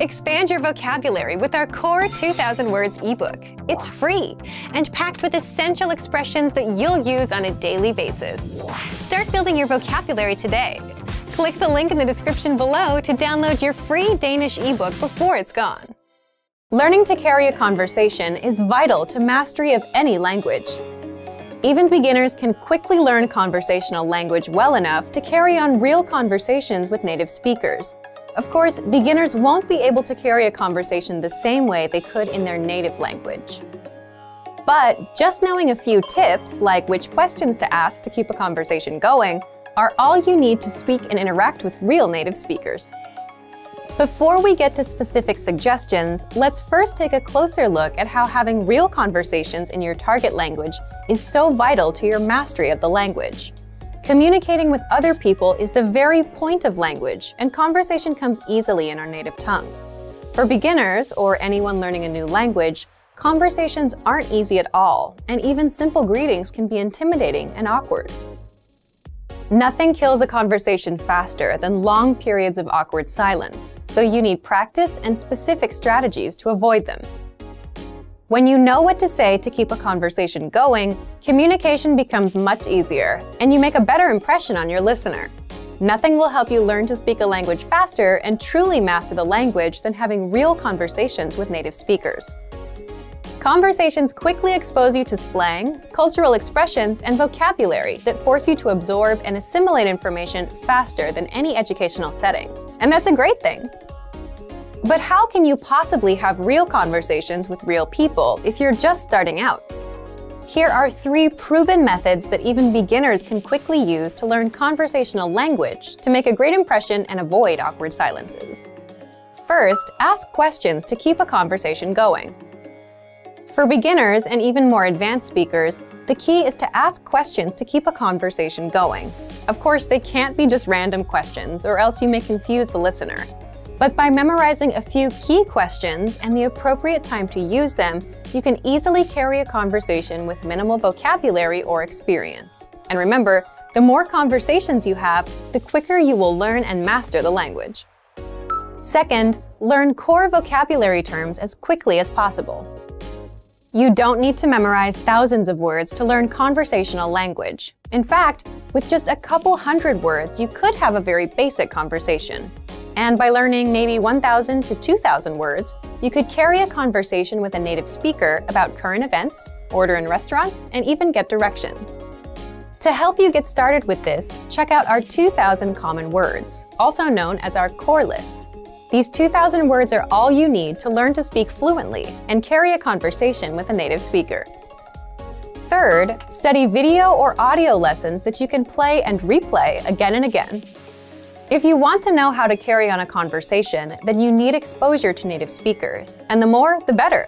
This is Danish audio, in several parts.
Expand your vocabulary with our Core 2000 Words ebook. It's free and packed with essential expressions that you'll use on a daily basis. Start building your vocabulary today. Click the link in the description below to download your free Danish ebook before it's gone. Learning to carry a conversation is vital to mastery of any language. Even beginners can quickly learn conversational language well enough to carry on real conversations with native speakers, of course, beginners won't be able to carry a conversation the same way they could in their native language. But just knowing a few tips, like which questions to ask to keep a conversation going, are all you need to speak and interact with real native speakers. Before we get to specific suggestions, let's first take a closer look at how having real conversations in your target language is so vital to your mastery of the language. Communicating with other people is the very point of language, and conversation comes easily in our native tongue. For beginners, or anyone learning a new language, conversations aren't easy at all, and even simple greetings can be intimidating and awkward. Nothing kills a conversation faster than long periods of awkward silence, so you need practice and specific strategies to avoid them. When you know what to say to keep a conversation going, communication becomes much easier, and you make a better impression on your listener. Nothing will help you learn to speak a language faster and truly master the language than having real conversations with native speakers. Conversations quickly expose you to slang, cultural expressions, and vocabulary that force you to absorb and assimilate information faster than any educational setting. And that's a great thing! But how can you possibly have real conversations with real people if you're just starting out? Here are three proven methods that even beginners can quickly use to learn conversational language to make a great impression and avoid awkward silences. First, ask questions to keep a conversation going. For beginners and even more advanced speakers, the key is to ask questions to keep a conversation going. Of course, they can't be just random questions, or else you may confuse the listener. But by memorizing a few key questions and the appropriate time to use them, you can easily carry a conversation with minimal vocabulary or experience. And remember, the more conversations you have, the quicker you will learn and master the language. Second, learn core vocabulary terms as quickly as possible. You don't need to memorize thousands of words to learn conversational language. In fact, with just a couple hundred words, you could have a very basic conversation. And by learning maybe 1,000 to 2,000 words, you could carry a conversation with a native speaker about current events, order in restaurants, and even get directions. To help you get started with this, check out our 2,000 common words, also known as our core list. These 2,000 words are all you need to learn to speak fluently and carry a conversation with a native speaker. Third, study video or audio lessons that you can play and replay again and again. If you want to know how to carry on a conversation, then you need exposure to native speakers, and the more, the better.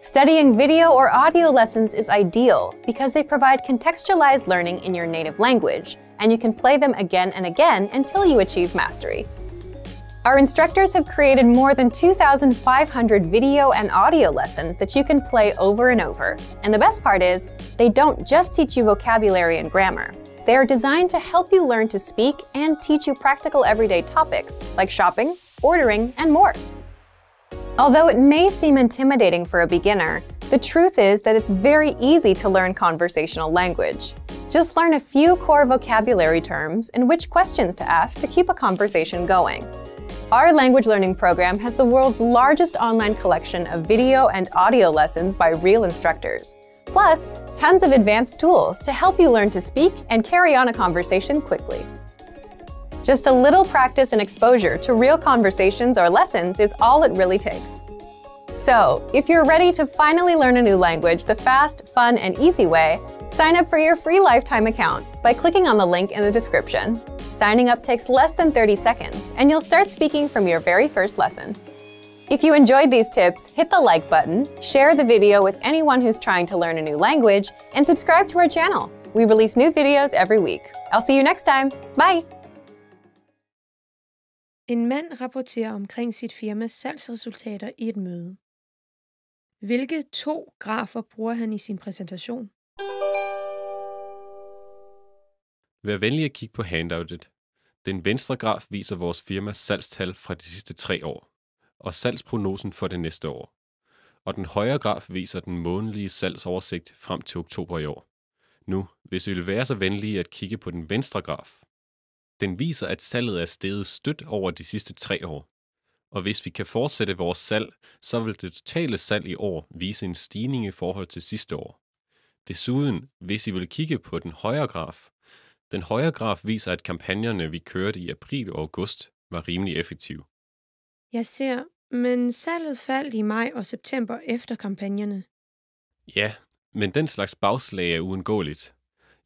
Studying video or audio lessons is ideal because they provide contextualized learning in your native language, and you can play them again and again until you achieve mastery. Our instructors have created more than 2,500 video and audio lessons that you can play over and over. And the best part is, they don't just teach you vocabulary and grammar. They are designed to help you learn to speak and teach you practical everyday topics like shopping, ordering, and more. Although it may seem intimidating for a beginner, the truth is that it's very easy to learn conversational language. Just learn a few core vocabulary terms and which questions to ask to keep a conversation going. Our language learning program has the world's largest online collection of video and audio lessons by real instructors, plus tons of advanced tools to help you learn to speak and carry on a conversation quickly. Just a little practice and exposure to real conversations or lessons is all it really takes. So, if you're ready to finally learn a new language the fast, fun, and easy way, sign up for your free lifetime account by clicking on the link in the description. Signing up takes less than 30 seconds, and you'll start speaking from your very first lesson. If you enjoyed these tips, hit the like button, share the video with anyone who's trying to learn a new language, and subscribe to our channel. We release new videos every week. I'll see you next time. Bye! En mand rapporterer omkring sit firmas salgsresultater i et møde. Hvilke to grafer bruger han i sin præsentation? Vær venlig at kigge på handoutet. Den venstre graf viser vores firmas salgstal fra de sidste tre år, og salgsprognosen for det næste år. Og den højre graf viser den månedlige salgsoversigt frem til oktober i år. Nu, hvis vi vil være så venlige at kigge på den venstre graf. Den viser, at salget er steget stødt over de sidste tre år, og hvis vi kan fortsætte vores salg, så vil det totale salg i år vise en stigning i forhold til sidste år. Desuden, hvis I vil kigge på den højre graf, den højre graf viser, at kampagnerne, vi kørte i april og august, var rimelig effektive. Jeg ser, men salget faldt i maj og september efter kampagnerne. Ja, men den slags bagslag er uundgåeligt.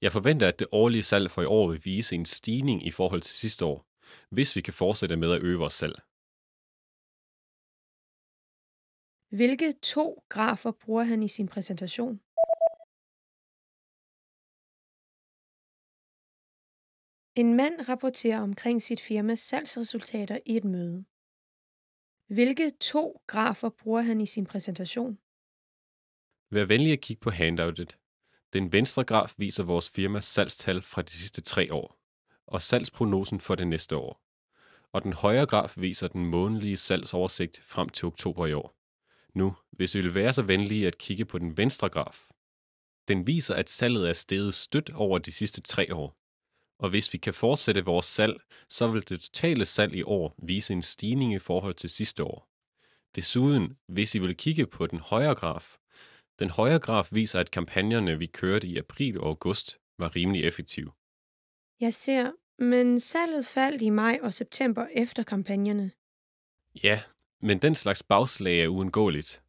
Jeg forventer, at det årlige salg for i år vil vise en stigning i forhold til sidste år, hvis vi kan fortsætte med at øge vores salg. Hvilke to grafer bruger han i sin præsentation? En mand rapporterer omkring sit firmas salgsresultater i et møde. Hvilke to grafer bruger han i sin præsentation? Vær venlig at kigge på handoutet. Den venstre graf viser vores firmas salgstal fra de sidste tre år, og salgsprognosen for det næste år. Og den højre graf viser den månedlige salgsoversigt frem til oktober i år nu, hvis I vil være så venlige at kigge på den venstre graf. Den viser, at salget er steget stødt over de sidste tre år. Og hvis vi kan fortsætte vores salg, så vil det totale salg i år vise en stigning i forhold til sidste år. Desuden, hvis I vil kigge på den højre graf, den højre graf viser, at kampagnerne, vi kørte i april og august, var rimelig effektive. Jeg ser, men salget faldt i maj og september efter kampagnerne. Ja, men den slags bagslag er uundgåeligt.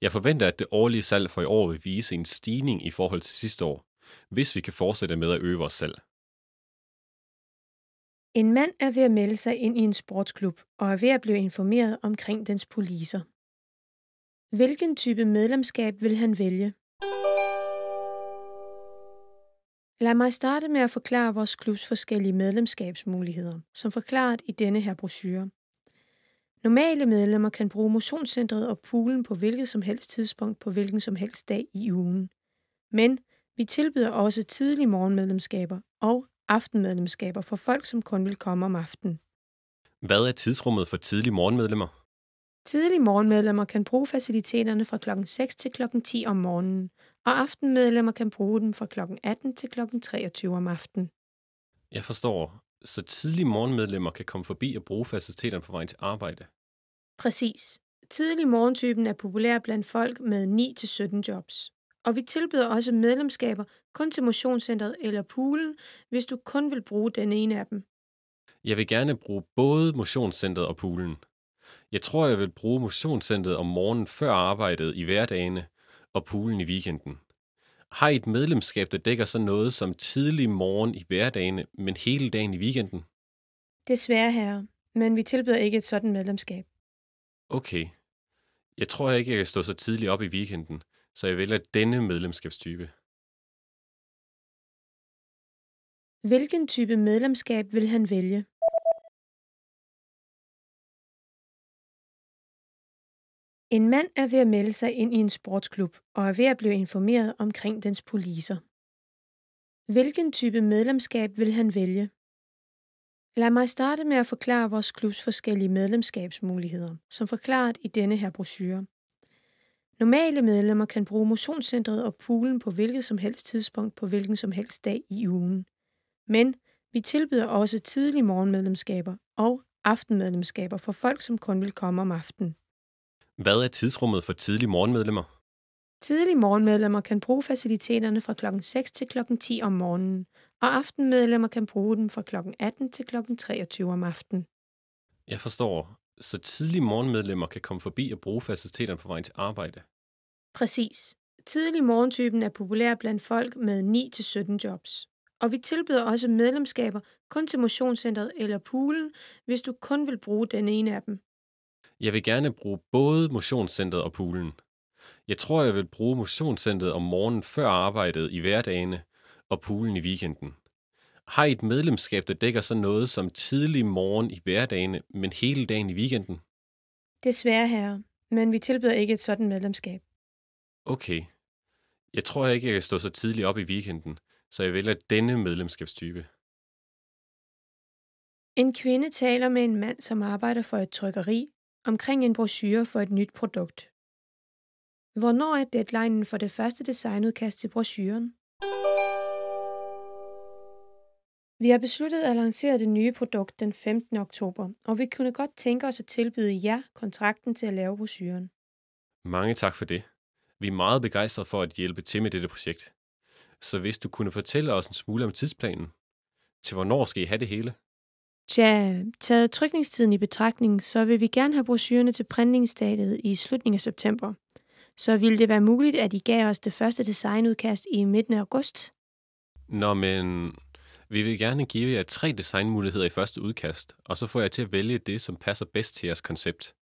Jeg forventer, at det årlige salg for i år vil vise en stigning i forhold til sidste år, hvis vi kan fortsætte med at øge vores salg. En mand er ved at melde sig ind i en sportsklub og er ved at blive informeret omkring dens poliser. Hvilken type medlemskab vil han vælge? Lad mig starte med at forklare vores klubs forskellige medlemskabsmuligheder, som forklaret i denne her brochure. Normale medlemmer kan bruge motionscentret og poolen på hvilket som helst tidspunkt på hvilken som helst dag i ugen. Men vi tilbyder også tidlig morgenmedlemskaber og aftenmedlemskaber for folk, som kun vil komme om aftenen. Hvad er tidsrummet for tidlig morgenmedlemmer? Tidlig morgenmedlemmer kan bruge faciliteterne fra kl. 6 til kl. 10 om morgenen, og aftenmedlemmer kan bruge dem fra kl. 18 til kl. 23 om aftenen. Jeg forstår så tidlige morgenmedlemmer kan komme forbi og bruge faciliteterne på vej til arbejde. Præcis. Tidlig morgentypen er populær blandt folk med 9-17 jobs. Og vi tilbyder også medlemskaber kun til motionscentret eller poolen, hvis du kun vil bruge den ene af dem. Jeg vil gerne bruge både motionscentret og poolen. Jeg tror, jeg vil bruge motionscentret om morgenen før arbejdet i hverdagene og poolen i weekenden. Har I et medlemskab, der dækker sådan noget som tidlig morgen i hverdagen, men hele dagen i weekenden? Desværre herre, men vi tilbyder ikke et sådan medlemskab. Okay. Jeg tror ikke, jeg kan stå så tidligt op i weekenden, så jeg vælger denne medlemskabstype. Hvilken type medlemskab vil han vælge? En mand er ved at melde sig ind i en sportsklub og er ved at blive informeret omkring dens poliser. Hvilken type medlemskab vil han vælge? Lad mig starte med at forklare vores klubs forskellige medlemskabsmuligheder, som forklaret i denne her brochure. Normale medlemmer kan bruge motionscentret og poolen på hvilket som helst tidspunkt på hvilken som helst dag i ugen. Men vi tilbyder også tidlig morgenmedlemskaber og aftenmedlemskaber for folk, som kun vil komme om aftenen. Hvad er tidsrummet for tidlig morgenmedlemmer? Tidlig morgenmedlemmer kan bruge faciliteterne fra kl. 6 til kl. 10 om morgenen, og aftenmedlemmer kan bruge dem fra kl. 18 til kl. 23 om aftenen. Jeg forstår. Så tidlig morgenmedlemmer kan komme forbi og bruge faciliteterne på vejen til arbejde? Præcis. Tidlig morgentypen er populær blandt folk med 9-17 jobs. Og vi tilbyder også medlemskaber kun til motionscentret eller poolen, hvis du kun vil bruge den ene af dem. Jeg vil gerne bruge både motionscentret og poolen. Jeg tror, jeg vil bruge motionscentret om morgenen før arbejdet i hverdagene og poolen i weekenden. Har I et medlemskab, der dækker så noget som tidlig morgen i hverdagene, men hele dagen i weekenden? Desværre herre, men vi tilbyder ikke et sådan medlemskab. Okay. Jeg tror ikke, jeg kan stå så tidligt op i weekenden, så jeg vælger denne medlemskabstype. En kvinde taler med en mand, som arbejder for et trykkeri, omkring en brochure for et nyt produkt. Hvornår er deadlinen for det første designudkast til brochuren? Vi har besluttet at lancere det nye produkt den 15. oktober, og vi kunne godt tænke os at tilbyde jer kontrakten til at lave brochuren. Mange tak for det. Vi er meget begejstrede for at hjælpe til med dette projekt. Så hvis du kunne fortælle os en smule om tidsplanen. Til hvornår skal I have det hele? Tja, taget trykningstiden i betragtning, så vil vi gerne have brosyrene til printningsdatet i slutningen af september. Så ville det være muligt, at I gav os det første designudkast i midten af august? Nå, men vi vil gerne give jer tre designmuligheder i første udkast, og så får jeg til at vælge det, som passer bedst til jeres koncept.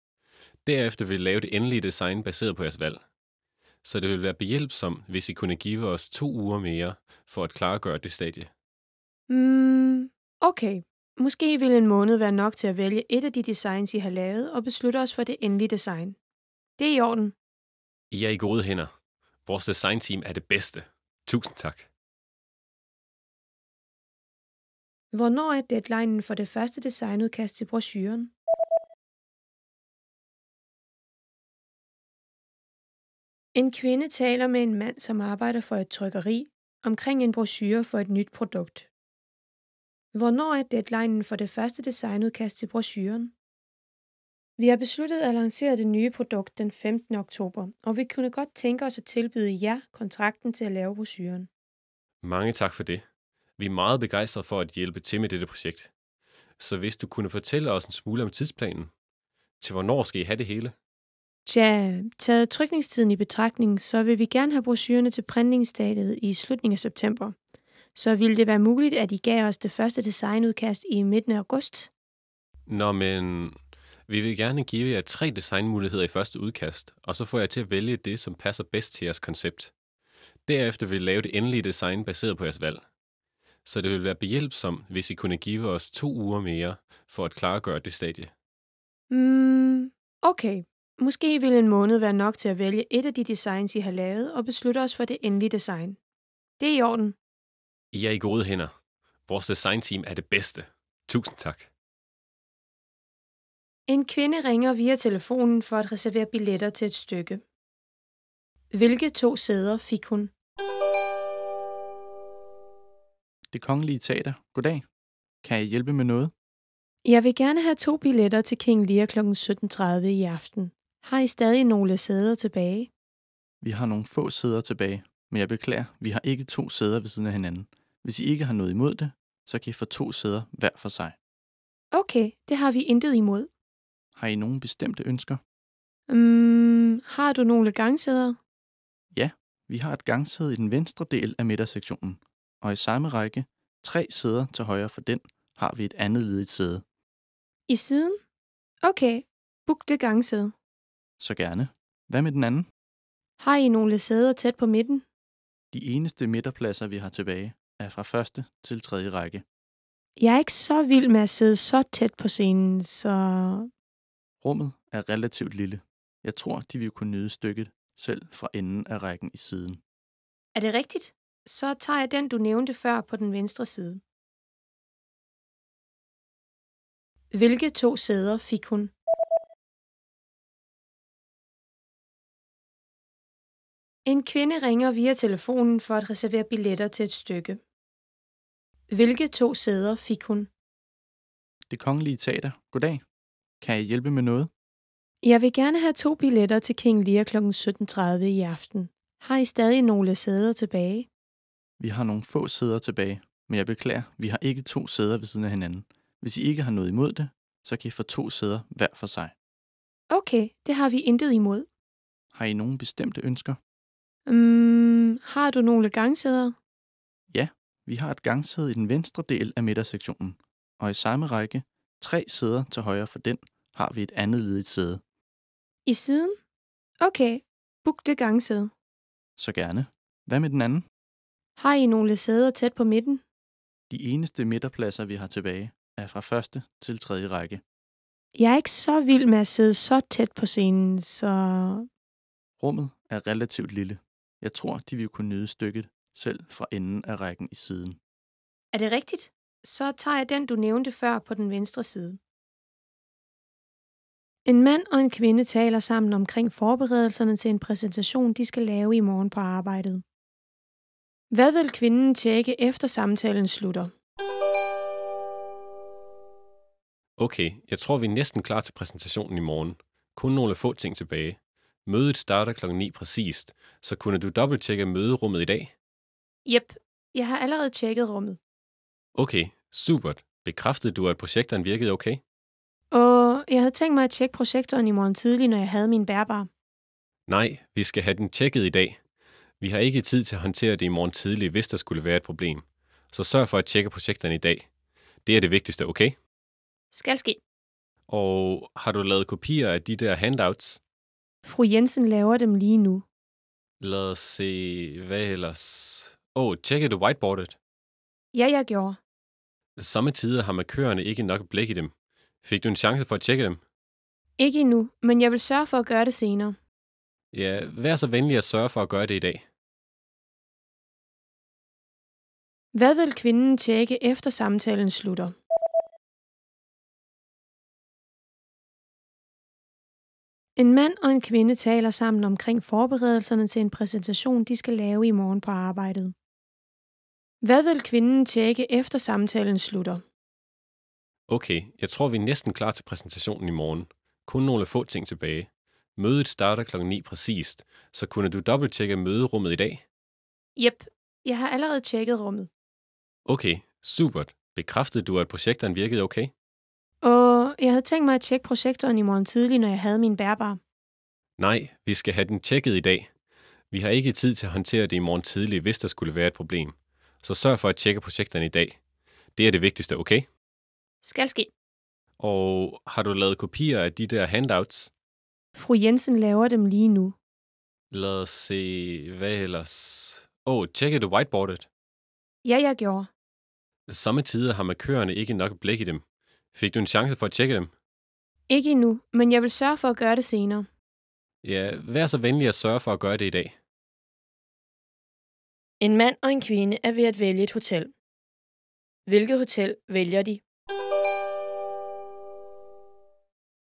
Derefter vil vi lave det endelige design baseret på jeres valg. Så det vil være behjælpsomt, hvis I kunne give os to uger mere for at klargøre det stadie. Mm, okay. Måske vil en måned være nok til at vælge et af de designs, I har lavet, og beslutte os for det endelige design. Det er i orden. I er i gode hænder. Vores designteam er det bedste. Tusind tak. Hvornår er deadline for det første designudkast til brochuren? En kvinde taler med en mand, som arbejder for et trykkeri, omkring en brochure for et nyt produkt. Hvornår er deadlinen for det første designudkast til brochuren? Vi har besluttet at lancere det nye produkt den 15. oktober, og vi kunne godt tænke os at tilbyde jer kontrakten til at lave brochuren. Mange tak for det. Vi er meget begejstrede for at hjælpe til med dette projekt. Så hvis du kunne fortælle os en smule om tidsplanen. Til hvornår skal I have det hele? Tja, taget trykningstiden i betragtning, så vil vi gerne have brochurerne til printningsdatet i slutningen af september så ville det være muligt, at I gav os det første designudkast i midten af august. Nå, men vi vil gerne give jer tre designmuligheder i første udkast, og så får jeg til at vælge det, som passer bedst til jeres koncept. Derefter vil vi lave det endelige design baseret på jeres valg. Så det vil være behjælpsomt, hvis I kunne give os to uger mere for at klargøre det stadie. Mm, okay. Måske vil en måned være nok til at vælge et af de designs, I har lavet, og beslutte os for det endelige design. Det er i orden. I er i gode hænder. Vores designteam er det bedste. Tusind tak. En kvinde ringer via telefonen for at reservere billetter til et stykke. Hvilke to sæder fik hun? Det Kongelige Teater. Goddag. Kan jeg hjælpe med noget? Jeg vil gerne have to billetter til King Lear kl. 17.30 i aften. Har I stadig nogle sæder tilbage? Vi har nogle få sæder tilbage, men jeg beklager, vi har ikke to sæder ved siden af hinanden. Hvis I ikke har noget imod det, så kan I få to sæder hver for sig. Okay, det har vi intet imod. Har I nogen bestemte ønsker? Mm, har du nogle gangsæder? Ja, vi har et gangsæde i den venstre del af midtersektionen, og i samme række, tre sæder til højre for den, har vi et andet ledigt sæde. I siden? Okay, book det gangsæde. Så gerne. Hvad med den anden? Har I nogle sæder tæt på midten? De eneste midterpladser, vi har tilbage, er fra første til tredje række. Jeg er ikke så vild med at sidde så tæt på scenen, så... Rummet er relativt lille. Jeg tror, de vil kunne nyde stykket selv fra enden af rækken i siden. Er det rigtigt? Så tager jeg den, du nævnte før på den venstre side. Hvilke to sæder fik hun? En kvinde ringer via telefonen for at reservere billetter til et stykke. Hvilke to sæder fik hun? Det Kongelige Teater. Goddag. Kan jeg hjælpe med noget? Jeg vil gerne have to billetter til King Lear kl. 17.30 i aften. Har I stadig nogle sæder tilbage? Vi har nogle få sæder tilbage, men jeg beklager, vi har ikke to sæder ved siden af hinanden. Hvis I ikke har noget imod det, så kan I få to sæder hver for sig. Okay, det har vi intet imod. Har I nogen bestemte ønsker? Mm, har du nogle gangsæder? Vi har et gangsæde i den venstre del af midtersektionen, og i samme række, tre sæder til højre for den, har vi et andet ledigt sæde. I siden? Okay, book det gangsæde. Så gerne. Hvad med den anden? Har I nogle sæder tæt på midten? De eneste midterpladser, vi har tilbage, er fra første til tredje række. Jeg er ikke så vild med at sidde så tæt på scenen, så... Rummet er relativt lille. Jeg tror, de vil kunne nyde stykket selv fra enden af rækken i siden. Er det rigtigt? Så tager jeg den, du nævnte før på den venstre side. En mand og en kvinde taler sammen omkring forberedelserne til en præsentation, de skal lave i morgen på arbejdet. Hvad vil kvinden tjekke efter samtalen slutter? Okay, jeg tror, vi er næsten klar til præsentationen i morgen. Kun nogle få ting tilbage. Mødet starter kl. 9 præcist, så kunne du dobbelttjekke møderummet i dag? Jep, jeg har allerede tjekket rummet. Okay, supert. Bekræftede du, at projektoren virkede okay? Og jeg havde tænkt mig at tjekke projektoren i morgen tidlig, når jeg havde min bærbare. Nej, vi skal have den tjekket i dag. Vi har ikke tid til at håndtere det i morgen tidlig, hvis der skulle være et problem. Så sørg for at tjekke projekterne i dag. Det er det vigtigste, okay? Skal ske. Og har du lavet kopier af de der handouts? Fru Jensen laver dem lige nu. Lad os se, hvad ellers? Åh, oh, tjekkede du whiteboardet? Ja, jeg gjorde. Samme tider har markørerne ikke nok blik i dem. Fik du en chance for at tjekke dem? Ikke endnu, men jeg vil sørge for at gøre det senere. Ja, vær så venlig at sørge for at gøre det i dag. Hvad vil kvinden tjekke efter samtalen slutter? En mand og en kvinde taler sammen omkring forberedelserne til en præsentation, de skal lave i morgen på arbejdet. Hvad vil kvinden tjekke efter samtalen slutter? Okay, jeg tror, vi er næsten klar til præsentationen i morgen. Kun nogle få ting tilbage. Mødet starter kl. 9 præcist, så kunne du dobbelttjekke møderummet i dag? Jep, jeg har allerede tjekket rummet. Okay, super. Bekræftede du, at projektoren virkede okay? Og jeg havde tænkt mig at tjekke projektoren i morgen tidlig, når jeg havde min bærbare. Nej, vi skal have den tjekket i dag. Vi har ikke tid til at håndtere det i morgen tidlig, hvis der skulle være et problem. Så sørg for at tjekke projekterne i dag. Det er det vigtigste, okay? Skal ske. Og har du lavet kopier af de der handouts? Fru Jensen laver dem lige nu. Lad os se, hvad ellers? Åh, oh, tjekke det whiteboardet. Ja, jeg gjorde. Samme tider har markørerne ikke nok blik i dem. Fik du en chance for at tjekke dem? Ikke endnu, men jeg vil sørge for at gøre det senere. Ja, vær så venlig at sørge for at gøre det i dag. En mand og en kvinde er ved at vælge et hotel. Hvilket hotel vælger de?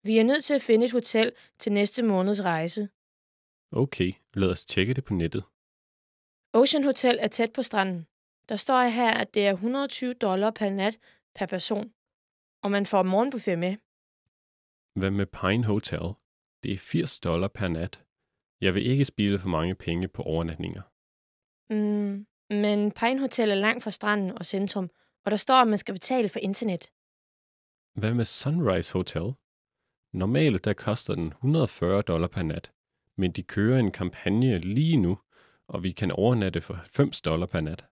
Vi er nødt til at finde et hotel til næste måneds rejse. Okay, lad os tjekke det på nettet. Ocean Hotel er tæt på stranden. Der står her, at det er 120 dollar per nat per person, og man får morgenbuffet med. Hvad med Pine Hotel? Det er 80 dollar per nat. Jeg vil ikke spille for mange penge på overnatninger. Mm, men Pine Hotel er langt fra stranden og centrum, og der står, at man skal betale for internet. Hvad med Sunrise Hotel? Normalt der koster den 140 dollar per nat, men de kører en kampagne lige nu, og vi kan overnatte for 90 dollar per nat.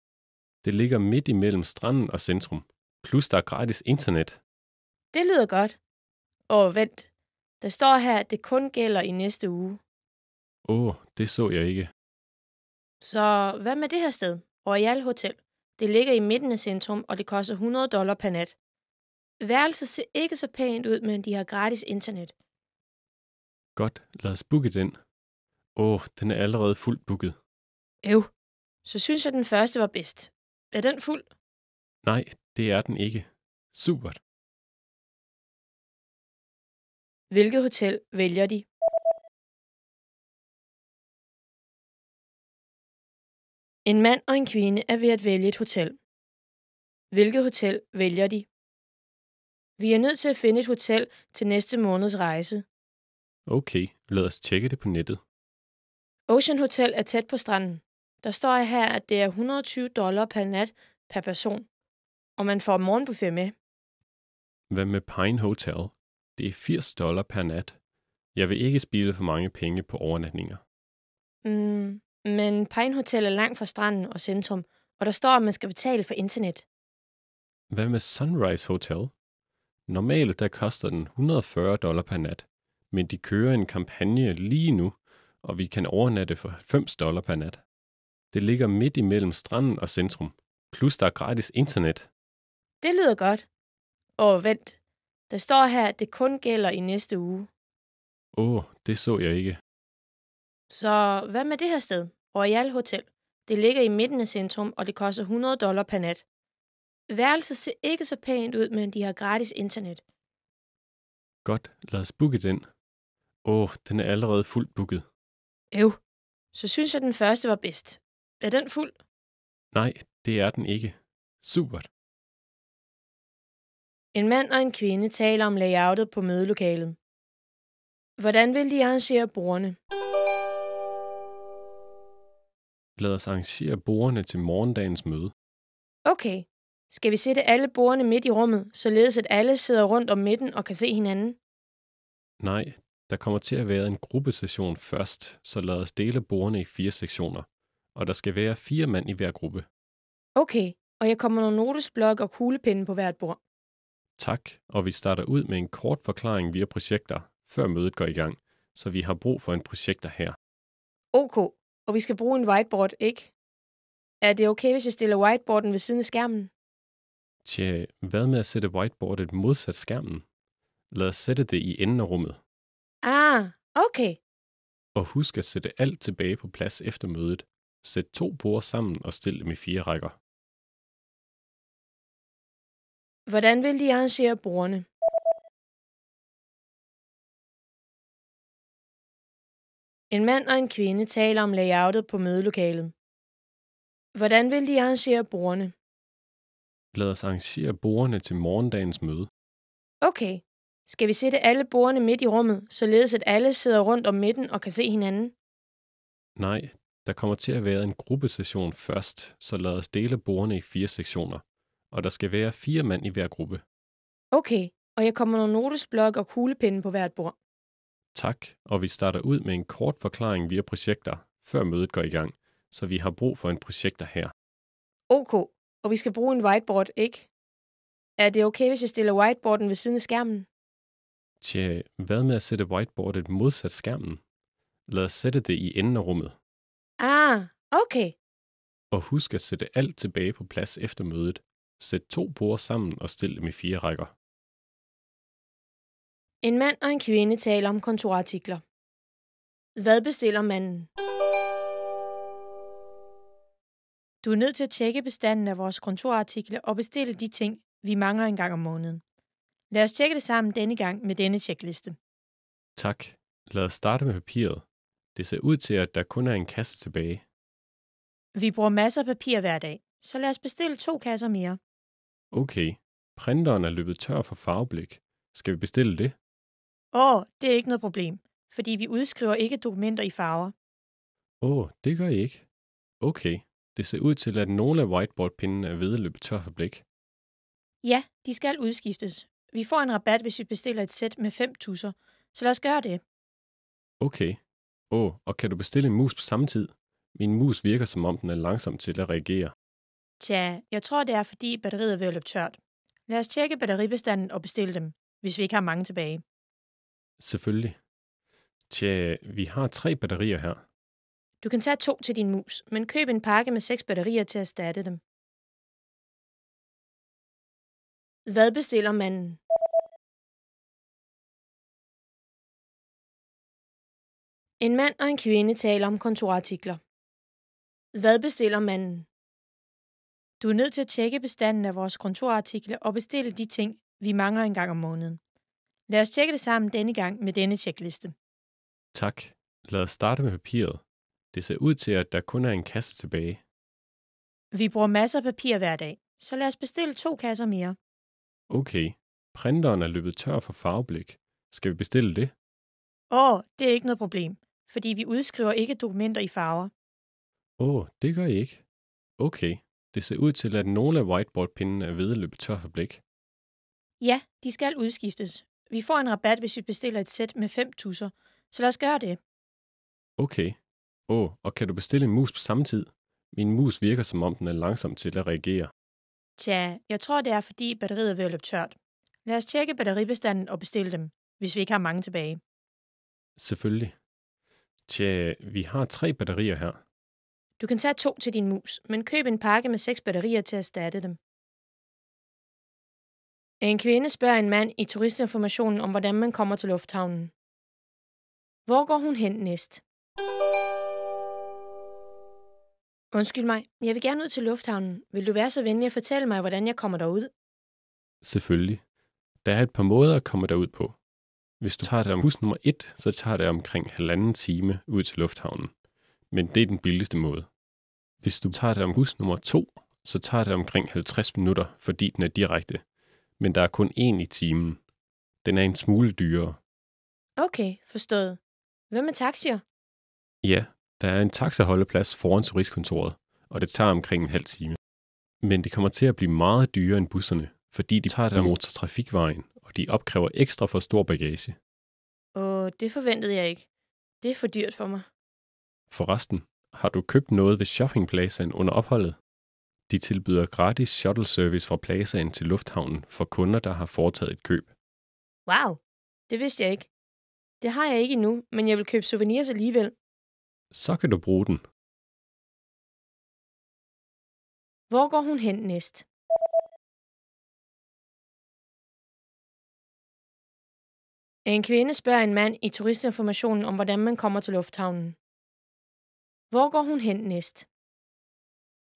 Det ligger midt imellem stranden og centrum, plus der er gratis internet. Det lyder godt. Og vent, der står her, at det kun gælder i næste uge. Åh, oh, det så jeg ikke. Så hvad med det her sted? Royal Hotel. Det ligger i midten af centrum, og det koster 100 dollar per nat. Værelset ser ikke så pænt ud, men de har gratis internet. Godt, lad os booke den. Åh, oh, den er allerede fuldt booket. Øv, så synes jeg, den første var bedst. Er den fuld? Nej, det er den ikke. Supert. Hvilket hotel vælger de? En mand og en kvinde er ved at vælge et hotel. Hvilket hotel vælger de? Vi er nødt til at finde et hotel til næste måneds rejse. Okay, lad os tjekke det på nettet. Ocean Hotel er tæt på stranden. Der står her, at det er 120 dollar per nat per person, og man får morgenbuffet med. Hvad med Pine Hotel? Det er 80 dollar per nat. Jeg vil ikke spille for mange penge på overnatninger. Mm, men Pine Hotel er langt fra stranden og centrum, og der står, at man skal betale for internet. Hvad med Sunrise Hotel? Normalt der koster den 140 dollar per nat, men de kører en kampagne lige nu, og vi kan overnatte for 90 dollar per nat. Det ligger midt imellem stranden og centrum, plus der er gratis internet. Det lyder godt. Og vent, der står her, at det kun gælder i næste uge. Åh, oh, det så jeg ikke. Så hvad med det her sted? Royal Hotel. Det ligger i midten af centrum, og det koster 100 dollar per nat. Værelset ser ikke så pænt ud, men de har gratis internet. Godt, lad os booke den. Åh, oh, den er allerede fuldt booket. Øv, så synes jeg, den første var bedst. Er den fuld? Nej, det er den ikke. Supert. En mand og en kvinde taler om layoutet på mødelokalet. Hvordan vil de arrangere bordene? Lad os arrangere bordene til morgendagens møde. Okay. Skal vi sætte alle bordene midt i rummet, således at alle sidder rundt om midten og kan se hinanden? Nej, der kommer til at være en gruppesession først, så lad os dele bordene i fire sektioner. Og der skal være fire mand i hver gruppe. Okay, og jeg kommer nogle notesblok og kuglepinde på hvert bord. Tak, og vi starter ud med en kort forklaring via projekter, før mødet går i gang, så vi har brug for en projekter her. OK, og vi skal bruge en whiteboard, ikke? Er det okay, hvis jeg stiller whiteboarden ved siden af skærmen? Tja, hvad med at sætte whiteboardet modsat skærmen? Lad os sætte det i enden af rummet. Ah, okay. Og husk at sætte alt tilbage på plads efter mødet. Sæt to borde sammen og stil dem i fire rækker. Hvordan vil de arrangere bordene? En mand og en kvinde taler om layoutet på mødelokalet. Hvordan vil de arrangere bordene? Lad os arrangere bordene til morgendagens møde. Okay. Skal vi sætte alle bordene midt i rummet, således at alle sidder rundt om midten og kan se hinanden? Nej, der kommer til at være en gruppesession først, så lad os dele bordene i fire sektioner. Og der skal være fire mand i hver gruppe. Okay, og jeg kommer nogle notesblok og kuglepinde på hvert bord. Tak, og vi starter ud med en kort forklaring via projekter, før mødet går i gang, så vi har brug for en projekter her. OK, og vi skal bruge en whiteboard, ikke? Er det okay, hvis jeg stiller whiteboarden ved siden af skærmen? Tja, hvad med at sætte whiteboardet modsat skærmen? Lad os sætte det i enden af rummet. Ah, okay. Og husk at sætte alt tilbage på plads efter mødet. Sæt to borde sammen og stil dem i fire rækker. En mand og en kvinde taler om kontorartikler. Hvad bestiller manden? Du er nødt til at tjekke bestanden af vores kontorartikler og bestille de ting, vi mangler en gang om måneden. Lad os tjekke det sammen denne gang med denne tjekliste. Tak. Lad os starte med papiret. Det ser ud til, at der kun er en kasse tilbage. Vi bruger masser af papir hver dag, så lad os bestille to kasser mere. Okay. Printeren er løbet tør for farveblik. Skal vi bestille det? Åh, det er ikke noget problem, fordi vi udskriver ikke dokumenter i farver. Åh, oh, det gør I ikke. Okay, det ser ud til, at nogle af whiteboardpindene er ved at løbe tør for blik. Ja, de skal udskiftes. Vi får en rabat, hvis vi bestiller et sæt med fem tusser, så lad os gøre det. Okay. Åh, oh, og kan du bestille en mus på samme tid? Min mus virker, som om den er langsom til at reagere. Tja, jeg tror, det er, fordi batteriet er ved at løbe tørt. Lad os tjekke batteribestanden og bestille dem, hvis vi ikke har mange tilbage. Selvfølgelig. Tja, vi har tre batterier her. Du kan tage to til din mus, men køb en pakke med seks batterier til at erstatte dem. Hvad bestiller man? En mand og en kvinde taler om kontorartikler. Hvad bestiller man? Du er nødt til at tjekke bestanden af vores kontorartikler og bestille de ting, vi mangler en gang om måneden. Lad os tjekke det sammen denne gang med denne tjekliste. Tak. Lad os starte med papiret. Det ser ud til, at der kun er en kasse tilbage. Vi bruger masser af papir hver dag, så lad os bestille to kasser mere. Okay. Printeren er løbet tør for farveblik. Skal vi bestille det? Åh, det er ikke noget problem, fordi vi udskriver ikke dokumenter i farver. Åh, oh, det gør I ikke. Okay, det ser ud til, at nogle af whiteboardpindene er ved at løbe tør for blik. Ja, de skal udskiftes, vi får en rabat, hvis vi bestiller et sæt med fem tusser. Så lad os gøre det. Okay. Åh, oh, og kan du bestille en mus på samme tid? Min mus virker, som om den er langsom til at reagere. Tja, jeg tror, det er, fordi batteriet er ved at løbe tørt. Lad os tjekke batteribestanden og bestille dem, hvis vi ikke har mange tilbage. Selvfølgelig. Tja, vi har tre batterier her. Du kan tage to til din mus, men køb en pakke med seks batterier til at erstatte dem. En kvinde spørger en mand i turistinformationen om, hvordan man kommer til lufthavnen. Hvor går hun hen næst? Undskyld mig, jeg vil gerne ud til lufthavnen. Vil du være så venlig at fortælle mig, hvordan jeg kommer derud? Selvfølgelig. Der er et par måder at komme derud på. Hvis du tager det om bus nummer 1, så tager det omkring halvanden time ud til lufthavnen. Men det er den billigste måde. Hvis du tager det om bus nummer 2, så tager det omkring 50 minutter, fordi den er direkte, men der er kun én i timen. Den er en smule dyrere. Okay, forstået. Hvad med taxier? Ja, der er en taxaholdeplads foran turistkontoret, og det tager omkring en halv time. Men det kommer til at blive meget dyrere end busserne, fordi de tager der motortrafikvejen, og de opkræver ekstra for stor bagage. Åh, det forventede jeg ikke. Det er for dyrt for mig. Forresten, har du købt noget ved shoppingpladsen under opholdet? De tilbyder gratis shuttle service fra pladsen til lufthavnen for kunder, der har foretaget et køb. Wow, det vidste jeg ikke. Det har jeg ikke endnu, men jeg vil købe souvenirs alligevel. Så kan du bruge den. Hvor går hun hen næst? En kvinde spørger en mand i turistinformationen om, hvordan man kommer til lufthavnen. Hvor går hun hen næst?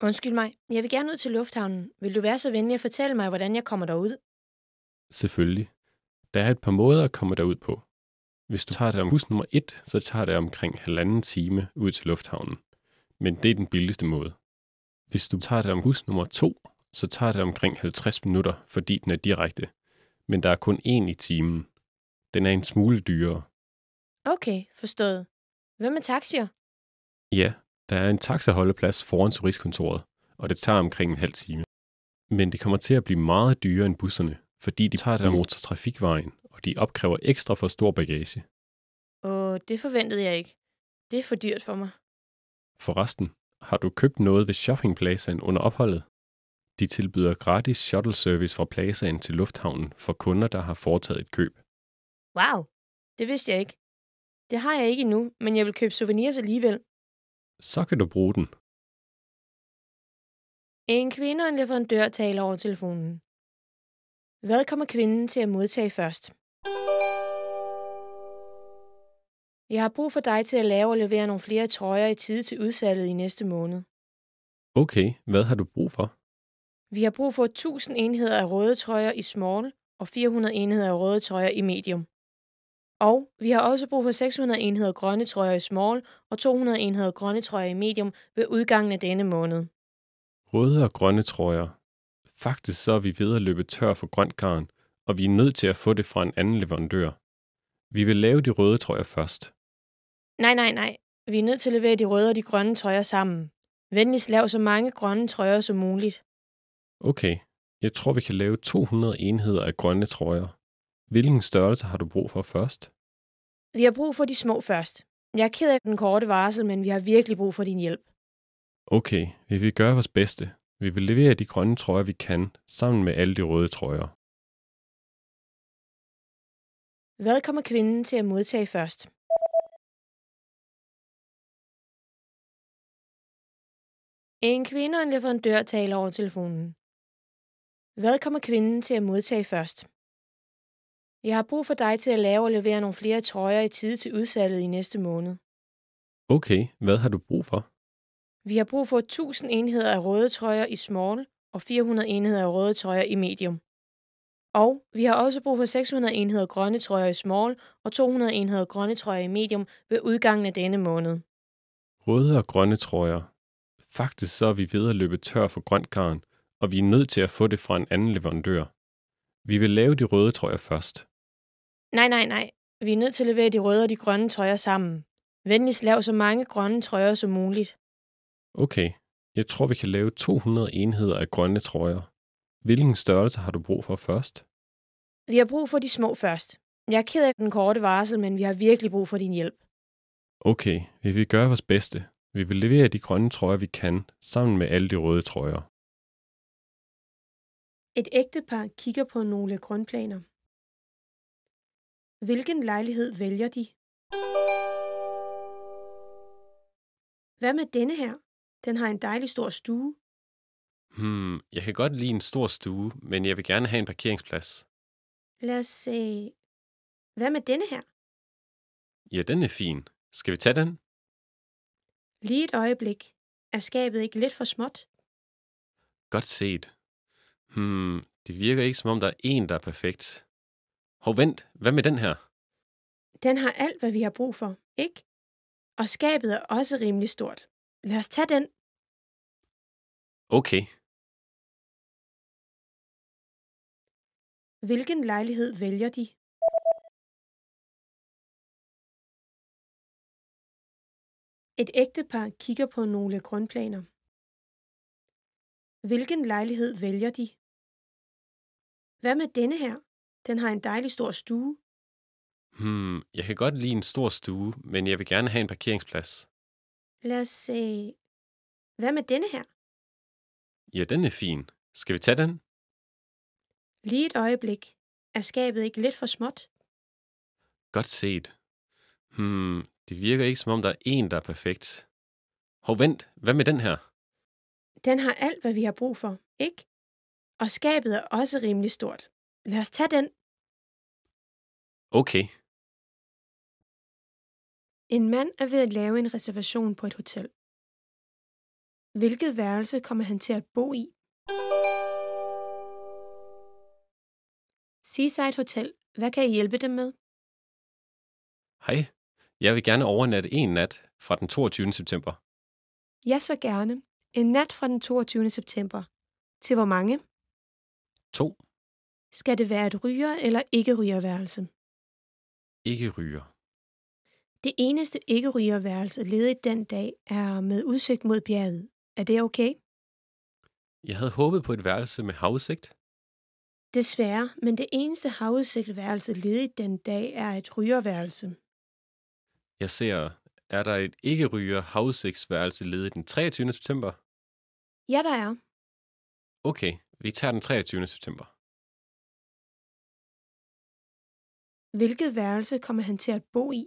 Undskyld mig, jeg vil gerne ud til lufthavnen. Vil du være så venlig at fortælle mig, hvordan jeg kommer derud? Selvfølgelig. Der er et par måder at komme derud på. Hvis du tager det om bus nummer 1, så tager det omkring halvanden time ud til lufthavnen. Men det er den billigste måde. Hvis du tager det om bus nummer 2, så tager det omkring 50 minutter, fordi den er direkte. Men der er kun én i timen. Den er en smule dyrere. Okay, forstået. Hvad med taxier? Ja, der er en taxaholdeplads foran turistkontoret, og det tager omkring en halv time. Men det kommer til at blive meget dyrere end busserne, fordi de tager der motortrafikvejen, og de opkræver ekstra for stor bagage. Og det forventede jeg ikke. Det er for dyrt for mig. Forresten, har du købt noget ved shoppingpladsen under opholdet? De tilbyder gratis shuttle service fra pladsen til lufthavnen for kunder, der har foretaget et køb. Wow, det vidste jeg ikke. Det har jeg ikke endnu, men jeg vil købe souvenirs alligevel så kan du bruge den. En kvinde og en leverandør taler over telefonen. Hvad kommer kvinden til at modtage først? Jeg har brug for dig til at lave og levere nogle flere trøjer i tide til udsalget i næste måned. Okay, hvad har du brug for? Vi har brug for 1000 enheder af røde trøjer i small og 400 enheder af røde trøjer i medium. Og vi har også brug for 600 enheder grønne trøjer i small og 200 enheder grønne trøjer i medium ved udgangen af denne måned. Røde og grønne trøjer. Faktisk så er vi ved at løbe tør for grønt garn, og vi er nødt til at få det fra en anden leverandør. Vi vil lave de røde trøjer først. Nej, nej, nej. Vi er nødt til at levere de røde og de grønne trøjer sammen. Venligst lav så mange grønne trøjer som muligt. Okay, jeg tror, vi kan lave 200 enheder af grønne trøjer. Hvilken størrelse har du brug for først? Vi har brug for de små først. Jeg er ked af den korte varsel, men vi har virkelig brug for din hjælp. Okay, vi vil gøre vores bedste. Vi vil levere de grønne trøjer, vi kan, sammen med alle de røde trøjer. Hvad kommer kvinden til at modtage først? En kvinde og en leverandør taler over telefonen. Hvad kommer kvinden til at modtage først? Jeg har brug for dig til at lave og levere nogle flere trøjer i tide til udsalget i næste måned. Okay, hvad har du brug for? Vi har brug for 1000 enheder af røde trøjer i small og 400 enheder af røde trøjer i medium. Og vi har også brug for 600 enheder grønne trøjer i small og 200 enheder grønne trøjer i medium ved udgangen af denne måned. Røde og grønne trøjer. Faktisk så er vi ved at løbe tør for grønt garn, og vi er nødt til at få det fra en anden leverandør. Vi vil lave de røde trøjer først. Nej, nej, nej. Vi er nødt til at levere de røde og de grønne trøjer sammen. Venligst lav så mange grønne trøjer som muligt. Okay. Jeg tror, vi kan lave 200 enheder af grønne trøjer. Hvilken størrelse har du brug for først? Vi har brug for de små først. Jeg er ked af den korte varsel, men vi har virkelig brug for din hjælp. Okay, vi vil gøre vores bedste. Vi vil levere de grønne trøjer, vi kan, sammen med alle de røde trøjer. Et ægtepar kigger på nogle grønplaner. Hvilken lejlighed vælger de? Hvad med denne her? Den har en dejlig stor stue. Hmm, jeg kan godt lide en stor stue, men jeg vil gerne have en parkeringsplads. Lad os se. Hvad med denne her? Ja, den er fin. Skal vi tage den? Lige et øjeblik. Er skabet ikke lidt for småt? Godt set. Hmm, det virker ikke som om, der er en, der er perfekt hov vent, hvad med den her? Den har alt, hvad vi har brug for, ikke? Og skabet er også rimelig stort. Lad os tage den. Okay. Hvilken lejlighed vælger de? Et ægtepar kigger på nogle grundplaner. Hvilken lejlighed vælger de? Hvad med denne her? Den har en dejlig stor stue. Hmm, jeg kan godt lide en stor stue, men jeg vil gerne have en parkeringsplads. Lad os se. Hvad med denne her? Ja, den er fin. Skal vi tage den? Lige et øjeblik. Er skabet ikke lidt for småt? Godt set. Hmm, det virker ikke som om, der er en, der er perfekt. Hov, vent. Hvad med den her? Den har alt, hvad vi har brug for, ikke? Og skabet er også rimelig stort. Lad os tage den. Okay. En mand er ved at lave en reservation på et hotel. Hvilket værelse kommer han til at bo i? Seaside Hotel. Hvad kan I hjælpe dem med? Hej. Jeg vil gerne overnatte en nat fra den 22. september. Ja, så gerne. En nat fra den 22. september. Til hvor mange? To. Skal det være et ryger- eller ikke-rygerværelse? Ikke ryger. Det eneste ikke-rygerværelse ledigt den dag er med udsigt mod bjerget. Er det okay? Jeg havde håbet på et værelse med havudsigt. Desværre, men det eneste havudsigtværelse ledigt den dag er et rygerværelse. Jeg ser, er der et ikke-ryger havudsigtsværelse ledigt den 23. september? Ja, der er. Okay, vi tager den 23. september. Hvilket værelse kommer han til at bo i?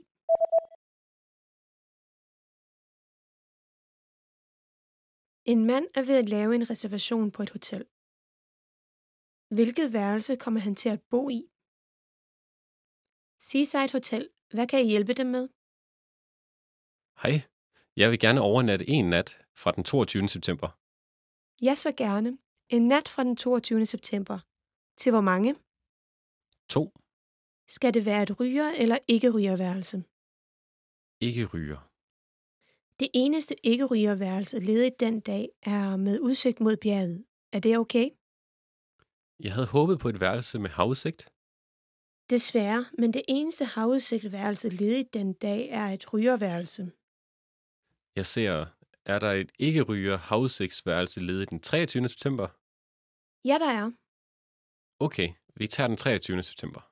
En mand er ved at lave en reservation på et hotel. Hvilket værelse kommer han til at bo i? Seaside Hotel, hvad kan jeg hjælpe dem med? Hej, jeg vil gerne overnatte en nat fra den 22. september. Ja, så gerne. En nat fra den 22. september. Til hvor mange? To. Skal det være et ryger- eller ikke-rygerværelse? Ikke-ryger. Det eneste ikke-rygerværelse ledigt den dag er med udsigt mod bjerget. Er det okay? Jeg havde håbet på et værelse med havudsigt. Desværre, men det eneste havudsigtværelse ledigt den dag er et rygerværelse. Jeg ser, er der et ikke-ryger havudsigtsværelse ledigt den 23. september? Ja, der er. Okay, vi tager den 23. september.